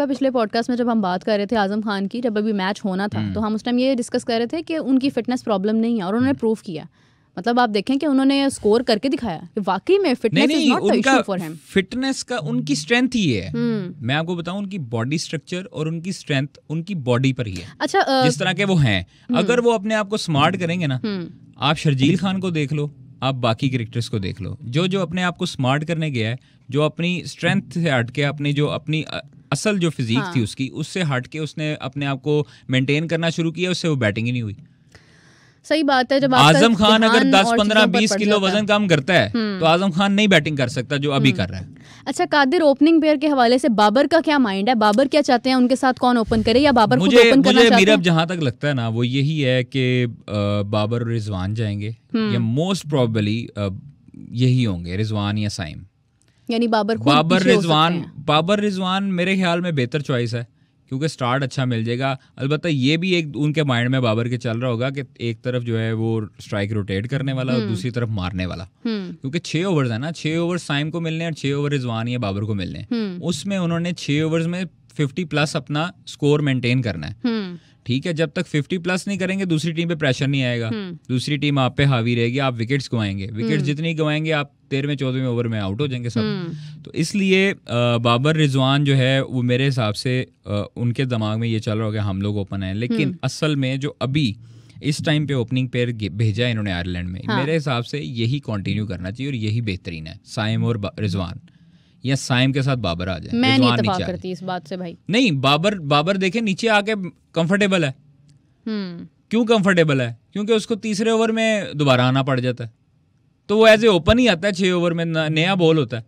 का पिछले पॉडकास्ट में जब हम बात कर रहे थे आजम खान की जब अभी मैच होना था हम्म। तो हम उस टाइम ये डिस्कस कर रहे थे कि उनकी फिटनेस प्रॉब्लम नहीं है और उन्होंने प्रूव हम्म। किया मतलब आप देखें कि उन्होंने स्कोर करके दिखाया कि वाकई में फिटनेस नहीं, नहीं, उनका फॉर हिम फिटनेस का उनकी स्ट्रेंथ ही है हम्म। मैं आपको बताऊं उनकी बॉडी स्ट्रक्चर और उनकी स्ट्रेंथ उनकी बॉडी पर ही है अच्छा आ, जिस तरह के वो हैं अगर वो अपने आप को स्मार्ट करेंगे ना आप शर्जील खान को देख लो आप बाकी क्रिक्टर्स को देख लो जो जो अपने आप को स्मार्ट करने गया है जो अपनी स्ट्रेंथ से हट के अपनी जो अपनी असल जो फिजीक हाँ। थी उसकी उससे हट के उसने अपने आप को मेंटेन करना शुरू किया उससे वो बैटिंग ही नहीं हुई सही बात है जब आजम खान अगर 10 15 20 किलो वजन कम करता है हम्म। तो आजम खान नहीं बैटिंग कर सकता जो अभी हम्म। कर रहा है अच्छा कादिर ओपनिंग पेयर के हवाले से बाबर का क्या माइंड है बाबर क्या चाहते हैं उनके साथ कौन ओपन करे या बाबर मुझे, ओपन मुझे करना मेरा जहां तक लगता है ना वो यही है कि बाबर रिजवान जाएंगे हम्म। या मोस्ट प्रॉबली यही होंगे रिजवान या साइम यानी बाबर बाबर रिजवान बाबर रिजवान मेरे ख्याल में बेहतर चॉइस है क्योंकि स्टार्ट अच्छा मिल जाएगा अलबत्त ये भी एक उनके माइंड में बाबर के चल रहा होगा कि एक तरफ जो है वो स्ट्राइक रोटेट करने वाला और हम्म। दूसरी तरफ मारने वाला हम्म। क्योंकि छह ओवर है ना छः ओवर साइम को मिलने और छह ओवर रिजवान या बाबर को मिलने हम्म। उसमें उन्होंने छः ओवर में फिफ्टी प्लस अपना स्कोर मेंटेन करना है ठीक है जब तक 50 प्लस नहीं करेंगे दूसरी टीम पे प्रेशर नहीं आएगा हम्म। दूसरी टीम आप पे हावी रहेगी आप विकेट्स गंवाएंगे विकेट्स हम्म। जितनी गंवाएंगे आप तेरहवें चौदहवें ओवर में आउट हो जाएंगे सब हम्म। तो इसलिए बाबर रिजवान जो है वो मेरे हिसाब से उनके दिमाग में ये चल रहा होगा हम लोग ओपन है लेकिन असल में जो अभी इस टाइम पे ओपनिंग पेयर भेजा इन्होंने आयरलैंड में हाँ। मेरे हिसाब से यही कंटिन्यू करना चाहिए और यही बेहतरीन है साइम और रिजवान या साइम के साथ बाबर आ जाए मैं नहीं तबाह करती इस बात से भाई नहीं बाबर बाबर देखे नीचे आके कंफर्टेबल है हम्म। क्यों कंफर्टेबल है क्योंकि उसको तीसरे ओवर में दोबारा आना पड़ जाता है तो वो एज ए ओपन ही आता है छह ओवर में नया बॉल होता है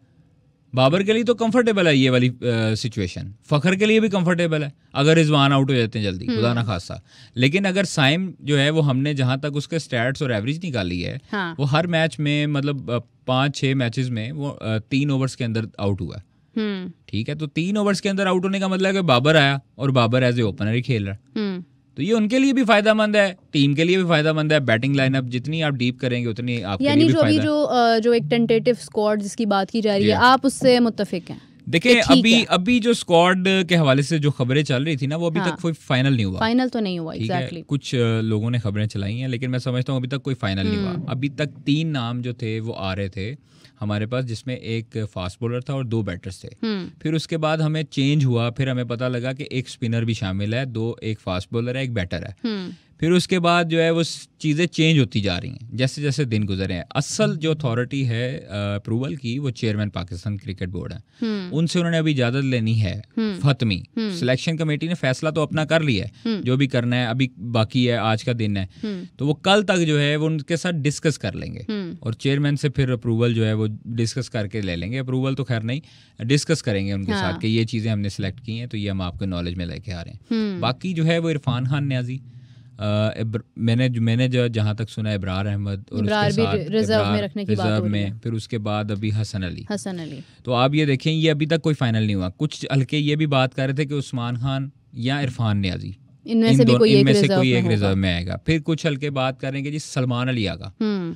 बाबर के लिए तो कंफर्टेबल है ये वाली सिचुएशन फ़खर के लिए भी कंफर्टेबल है अगर रिजवान आउट हो जाते हैं जल्दी खुदा हम्म। ना खासा लेकिन अगर साइम जो है वो हमने जहां तक उसके स्टैट्स और एवरेज निकाली है हाँ। वो हर मैच में मतलब पांच छह मैचेस में वो तीन ओवर्स के अंदर आउट हुआ है हम्म। ठीक है तो तीन ओवर्स के अंदर आउट होने का मतलब है कि बाबर आया और बाबर एज ए ओपनर ही खेल रहा है हम्म। तो ये उनके लिए भी फायदा मंद है टीम के लिए भी फायदा मंद है बैटिंग लाइनअप जितनी आप डीप करेंगे उतनी आपके यानी जो जो जो एक टेंटेटिव स्क्वाड जिसकी बात की जा रही है आप उससे मुतफिक हैं देखिए अभी है. अभी जो स्क्वाड के हवाले से जो खबरें चल रही थी ना वो अभी हाँ, तक कोई फाइनल नहीं हुआ फाइनल तो नहीं हुआ exactly. कुछ लोगों ने खबरें चलाई हैं लेकिन मैं समझता हूँ अभी तक कोई फाइनल नहीं हुआ हम्म। अभी तक तीन नाम जो थे वो आ रहे थे हमारे पास जिसमें एक फास्ट बॉलर था और दो बैटर्स थे हम्म। फिर उसके बाद हमें चेंज हुआ फिर हमें पता लगा कि एक स्पिनर भी शामिल है दो एक फास्ट बॉलर है एक बैटर है हम्म। फिर उसके बाद जो है वो चीज़ें चेंज होती जा रही हैं जैसे जैसे दिन गुजरे हैं असल जो अथॉरिटी है अप्रूवल की वो चेयरमैन पाकिस्तान क्रिकेट बोर्ड है हम्म। उनसे उन्होंने अभी इजाज़त लेनी है फतमी सिलेक्शन कमेटी ने फैसला तो अपना कर लिया है हम्म। जो भी करना है अभी बाकी है आज का दिन है हम्म। तो वो कल तक जो है वो उनके साथ डिस्कस कर लेंगे और चेयरमैन से फिर अप्रूवल जो है वो डिस्कस करके ले लेंगे अप्रूवल तो खैर नहीं डिस्कस करेंगे उनके हाँ। साथ कि ये चीज़ें हमने सेलेक्ट की हैं तो ये हम आपके नॉलेज में लेके आ रहे हैं बाकी जो है वो इरफान खान न्याजी मैंने मैंने जहाँ तक सुना इब्रार अहमद और इब्रार उसके साथ रिजर्व में रखने की रिजर्व में फिर उसके बाद अभी हसन अली हसन अली तो आप ये देखें ये अभी तक कोई फाइनल नहीं हुआ कुछ हल्के ये भी बात कर रहे थे कि उस्मान खान या इरफान न्याजी इनमें इन से, कोई, इन एक से कोई एक रिजर्व में आएगा फिर कुछ हल्के बात करेंगे जी सलमान अली आगा हम्म।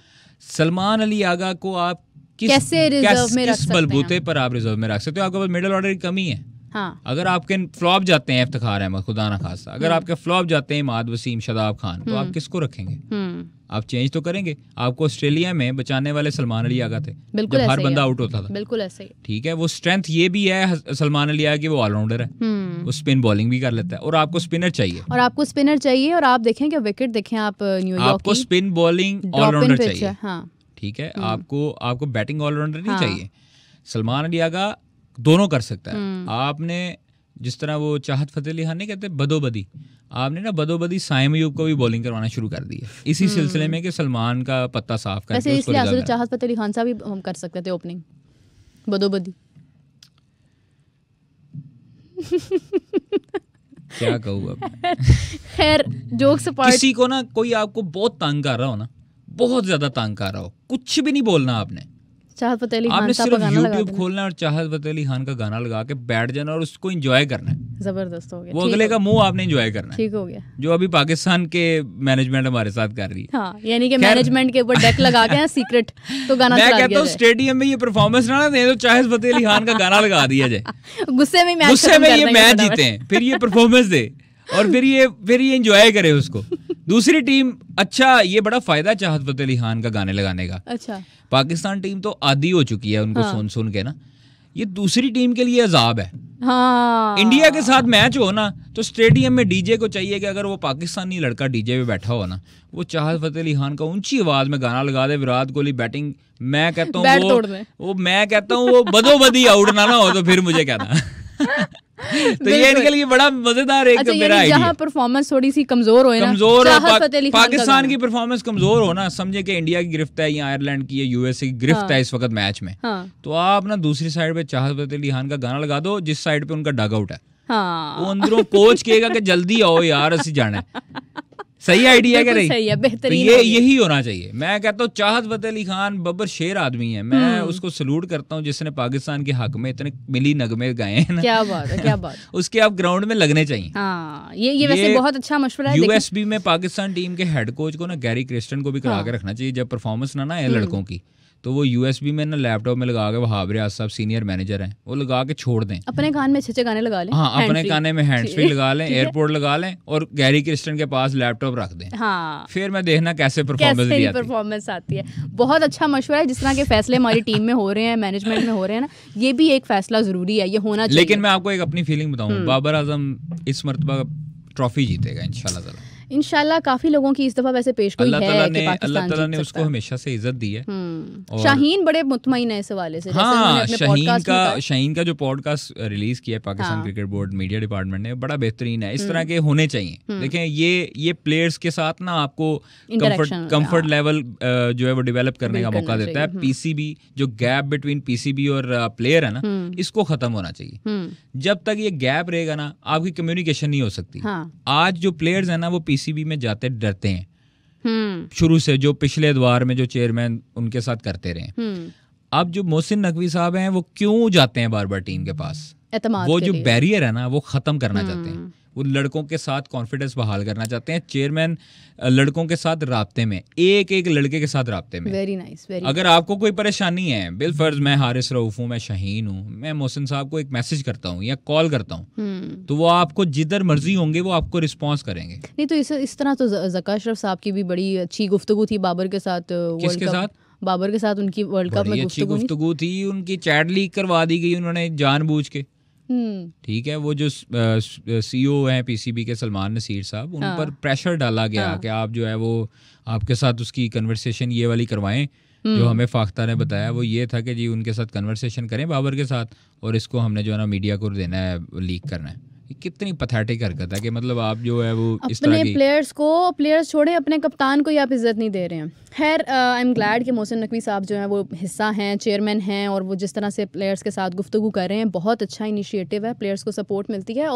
सलमान अली आगा को आप किस कैसे रिजर्व में बलबूते पर आप रिजर्व में रख सकते हो आपके पास मिडिल ऑर्डर की कमी है हाँ अगर आपके फ्लॉप जाते हैं इफ्तार अहमद खुदा ना खासा अगर हम्म। आपके फ्लॉप जाते हैं इमाद वसीम शदाब खान तो आप हम्म। किसको रखेंगे हम्म। आप चेंज तो करेंगे आपको ऑस्ट्रेलिया में बचाने वाले सलमान अली आगा थे बिल्कुल हर बंदा आउट होता था बिल्कुल ऐसे ही ठीक है वो स्ट्रेंथ ये भी है सलमान अली आगे वो ऑलराउंडर है वो स्पिन बॉलिंग भी कर लेता है और आपको स्पिनर चाहिए और आपको स्पिनर चाहिए और आप देखें कि विकेट देखें आप न्यूयॉर्क uh, आपको स्पिन बॉलिंग ऑलराउंडर चाहिए हाँ। ठीक है आपको आपको बैटिंग ऑलराउंडर नहीं हाँ। चाहिए सलमान अली आगा दोनों कर सकता है हम्म। आपने जिस तरह वो चाहत फतेह अली खान नहीं कहते बदोबदी आपने ना बदोबदी साइम यूब को भी बॉलिंग करवाना शुरू कर दी है इसी हम्म। सिलसिले में कि सलमान का पत्ता साफ कर चाहत फतेह अली खान साहब भी हम कर सकते थे ओपनिंग बदोबदी क्या कहूँ अब खैर जोक्स किसी को ना कोई आपको बहुत तंग कर रहा हो ना बहुत ज्यादा तंग कर रहा हो कुछ भी नहीं बोलना आपने चाहत फतेह अली खान का गाना खोलना और चाहत फतेह अली खान का गाना लगा के बैठ जाना और उसको करना है जबरदस्त हो गया वो अगले का मुंह आपने करना ठीक हो गया जो अभी पाकिस्तान के मैनेजमेंट हमारे साथ कर रही है हाँ यानी कि मैनेजमेंट के ऊपर डेक लगा के सीक्रेट तो गाना मैं कहता हूँ स्टेडियम में ये परफॉर्मेंस ना दे तो चाहत फतेह अली खान का गाना लगा दिया जाए गुस्से में गुस्से में ये मैच जीते फिर ये परफॉर्मेंस दे और फिर ये फिर ये इंजॉय करे उसको दूसरी टीम अच्छा ये बड़ा फायदा चाहत फतेह अली खान का गाने लगाने का अच्छा पाकिस्तान टीम तो आदि हो चुकी है उनको हाँ। सुन सुन के ना ये दूसरी टीम के लिए अजाब है हाँ। इंडिया के साथ मैच हो ना तो स्टेडियम में डीजे को चाहिए कि अगर वो पाकिस्तानी लड़का डीजे पे बैठा हो ना वो चाहत फतेह अली खान का ऊंची आवाज में गाना लगा दे विराट कोहली बैटिंग मैं कहता हूँ वो, वो मैं कहता हूँ वो बदोबदी आउट ना ना हो तो फिर मुझे कहना तो ये ये बड़ा मजेदार एक अच्छा, मेरा जहां परफॉर्मेंस थोड़ी सी कमजोर हो कमजोर हो पा, पाकिस्तान की परफॉर्मेंस कमजोर हो ना समझे कि इंडिया की गिरफ्त है या आयरलैंड की या यूएसए की गिरफ्त है हाँ। इस वक्त मैच में हाँ। तो आप ना दूसरी साइड पे चाहत फते अली खान का गाना लगा दो जिस साइड पे उनका आउट है हाँ। वो अंदरों कोच कहेगा कि जल्दी आओ यार असी जाना है सही आइडिया क्या रही सही है तो बेहतरीन तो ये यही होना चाहिए मैं कहता हूँ चाहत फतेह अली खान बब्बर शेर आदमी है मैं हम्म। उसको सलूट करता हूँ जिसने पाकिस्तान के हक में इतने मिली नगमे गाए हैं ना क्या बात है क्या बात उसके आप ग्राउंड में लगने चाहिए हाँ, ये ये वैसे बहुत अच्छा मशवरा है यूएसबी में पाकिस्तान टीम के हेड कोच को ना गैरी क्रिस्टन को भी करा हाँ। के रखना चाहिए जब परफॉर्मेंस ना ना है हम्म। लड़कों की तो वो यूएसबी में ना लैपटॉप में लगा के वहाब रियाज साहब सीनियर मैनेजर हैं वो लगा के छोड़ दें अपने कान में अच्छे अच्छे गाने लगा लें हाँ अपने काने में हैंड फ्री लगा लें एयरपोर्ट लगा लें और गैरी क्रिस्टन के पास लैपटॉप रख दें हाँ फिर मैं देखना कैसे परफॉर्मेंस परफॉर्मेंस आती है बहुत अच्छा मशवरा है जिस तरह के फैसले हमारी टीम में हो रहे हैं मैनेजमेंट में हो रहे हैं ना ये भी एक फैसला जरूरी है ये होना चाहिए लेकिन मैं आपको एक अपनी फीलिंग बताऊँ हम्म। बाबर आजम इस मरतबा ट्रॉफी जीतेगा इंशाल्लाह इनशाला काफी लोगों की इस दफा वैसे पेश की है ने, अल्लाह ताला ने उसको हमेशा से इज्जत दी है हम्म। और... शाहीन बड़े मुतमिन है इस हवाले से हाँ शाहीन का शाहीन का जो पॉडकास्ट रिलीज किया है Pakistan cricket board media department ने बड़ा बेहतरीन है इस तरह हम्म। के होने चाहिए देखें हम्म। ये ये प्लेयर्स के साथ ना आपको कंफर्ट लेवल हाँ। जो है वो डेवलप करने का मौका देता है पीसीबी जो गैप बिटवीन पीसीबी और प्लेयर है ना इसको खत्म होना चाहिए जब तक ये गैप रहेगा ना आपकी कम्युनिकेशन नहीं हो सकती हाँ। आज जो प्लेयर्स है ना वो पी पीसीबी में जाते डरते हैं हम्म। शुरू से जो पिछले द्वार में जो चेयरमैन उनके साथ करते रहे हम्म। अब जो मोहसिन नकवी साहब हैं वो क्यों जाते हैं बार बार टीम के पास वो जो बैरियर है ना वो खत्म करना चाहते हैं हम्म। वो लड़कों के साथ कॉन्फिडेंस बहाल करना चाहते हैं चेयरमैन लड़कों के साथ रबते में एक एक लड़के के साथ रबते में वेरी नाइस nice, अगर nice. आपको कोई परेशानी है बिल फर्ज मैं हारिस रऊफ हूँ मैं शहीन हूँ मैं मोहसिन साहब को एक मैसेज करता हूँ या कॉल करता हूँ hmm. तो वो आपको जिधर मर्जी होंगे वो आपको रिस्पॉन्स करेंगे नहीं तो इस, इस तरह तो जका अशरफ साहब की भी बड़ी अच्छी गुफ्तु थी बाबर के साथ किसके साथ बाबर के साथ उनकी वर्ल्ड कप में गुफ्तु थी उनकी चैट लीक करवा दी गई उन्होंने जानबूझ के हम्म। ठीक है वो जो सी पी सी पीसीबी के सलमान नसीर साहब उन पर प्रेशर हाँ। डाला गया हाँ। कि आप जो है वो आपके साथ उसकी कन्वर्सेशन ये वाली करवाएं जो हम्म। हमें फाख्ता ने बताया वो हम्म। ये था कि जी उनके साथ कन्वर्सेशन करें बाबर के साथ और इसको हमने जो है ना मीडिया को देना है लीक करना है कितनी पथेटिक हरकत है कि मतलब आप जो है वो अपने प्लेयर्स को प्लेयर्स छोड़े अपने कप्तान को ही आप इज्जत नहीं दे रहे हैं खैर आई एम ग्लैड कि मोहसिन नकवी साहब जो हैं वो हिस्सा हैं चेयरमैन हैं और वो जिस तरह से प्लेयर्स के साथ गुफ्तु कर रहे हैं बहुत अच्छा इनिशिएटिव है प्लेयर्स को सपोर्ट मिलती है